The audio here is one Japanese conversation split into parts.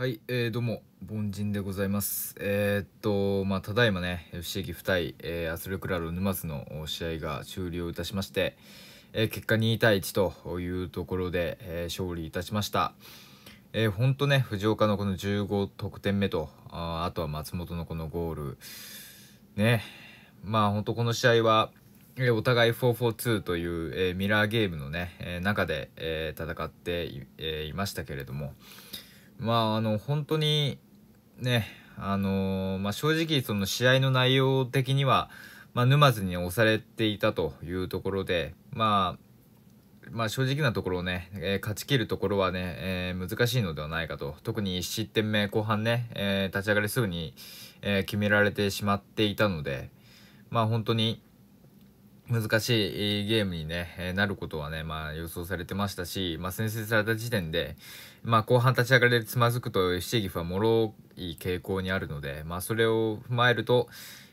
はい、えー、どうも、凡人でございます。えー、っと、まあ、ただいまね、FC 岐阜対、えー、レクラル沼津の試合が終了いたしまして、えー、結果2対1というところで、えー、勝利いたしました。えー、ほんとね、藤岡のこの15得点目と、ああとは松本のこのゴール、ね、まあ、ほんとこの試合は、お互い442という、えミラーゲームのね、え中で、え戦ってい,、えいましたけれども、まあ、あの、本当に、ね、あのー、まあ、正直、その試合の内容的には、まあ、沼津に押されていたというところで、まあ、まあ、正直なところをね、えー、勝ちきるところはね、えー、難しいのではないかと。特に1失点目後半ね、え立ち上がりすぐに、え決められてしまっていたので、まあ、本当に、難しいゲームに、ね、なることはね、まあ、予想されてましたし、まあ、先制された時点で、まあ、後半立ち上がりでつまずくとシテギフはもろい傾向にあるので、まあ、それを踏まえると、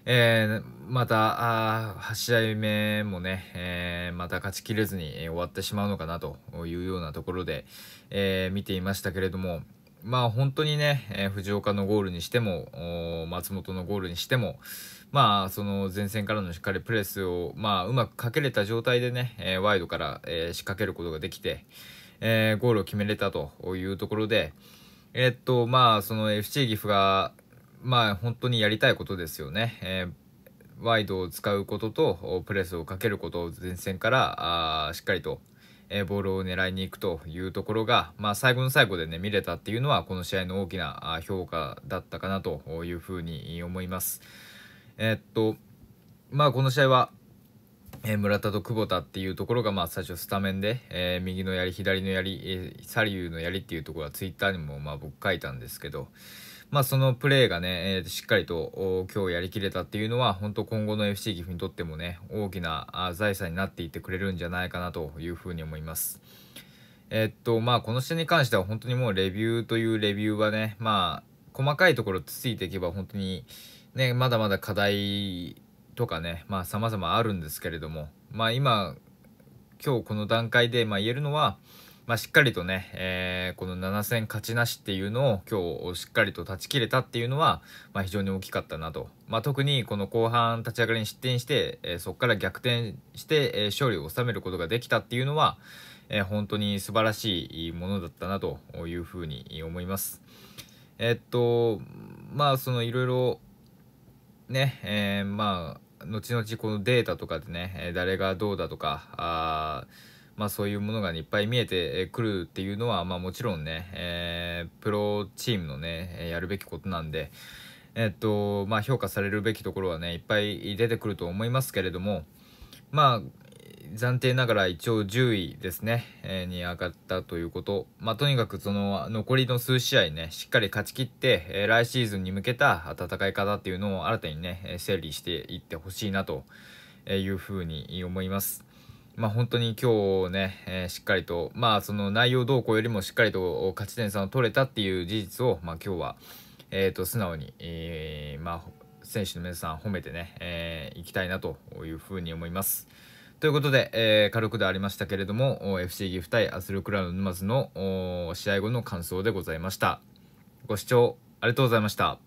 えー、またあ8試合目もね、えー、また勝ちきれずに終わってしまうのかなというようなところで、えー、見ていましたけれども。まあ本当にね、えー、藤岡のゴールにしても、松本のゴールにしても、まあその前線からのしっかりプレスを、まあうまくかけれた状態でね、えー、ワイドから、えー、仕掛けることができて、えー、ゴールを決めれたというところで、えー、っと、まあその FC 岐阜が、まあ本当にやりたいことですよね。えー、ワイドを使うことと、プレスをかけることを前線から、あしっかりと、えボールを狙いに行くというところが、まあ、最後の最後で、ね、見れたっていうのはこの試合の大きな評価だったかなというふうに思います。えー、っとまあ、この試合はえ村田と久保田っていうところが、まあ、最初スタメンで、えー、右のやり左のやり、えー、左右のやりっていうところはツイッターにも、まあ、僕書いたんですけど、まあ、そのプレーがね、えー、しっかりと今日やりきれたっていうのは、本当今後の FC 岐阜にとってもね、大きな財産になっていってくれるんじゃないかなというふうに思います。えっと、まあ、この試合に関しては本当にもうレビューというレビューはね、まあ、細かいところついていけば本当に、ね、まだまだ課題とかね、まあ、様々あるんですけれども、まあ、今、今日この段階で、まあ、言えるのは、まあ、しっかりとね、えー、この7戦勝ちなしっていうのを今日しっかりと断ち切れたっていうのは、まあ、非常に大きかったなと、まあ、特にこの後半立ち上がりに失点して、えー、そこから逆転して、えー、勝利を収めることができたっていうのは、え本当に素晴らしいものだったなというふうに思います。えっとまあそのいろいろね、えまあ後々このデータとかでね誰がどうだとかあまあ、そういうものが、ね、いっぱい見えてくるっていうのは、まあ、もちろんね、えー、プロチームのねやるべきことなんで、えー、っとまあ、評価されるべきところはねいっぱい出てくると思いますけれども、まあ、暫定ながら一応10位ですね、えー、に上がったということ、まあ、とにかくその残りの数試合ねしっかり勝ちきって、えー、来シーズンに向けた戦い方っていうのを新たにね整理していってほしいなというふうに思います。まあ、本当に今日ね、えー、しっかりと、まあ、その内容動向よりもしっかりと勝ち点3を取れたっていう事実を、まあ、今日は、えー、と素直に、えー、まあ、選手の皆さん褒めてね、えー、いきたいなというふうに思います。ということで、えー、軽くでありましたけれども、FC ギフ対アスルクラウン沼津の試合後の感想でございました。ご視聴ありがとうございました。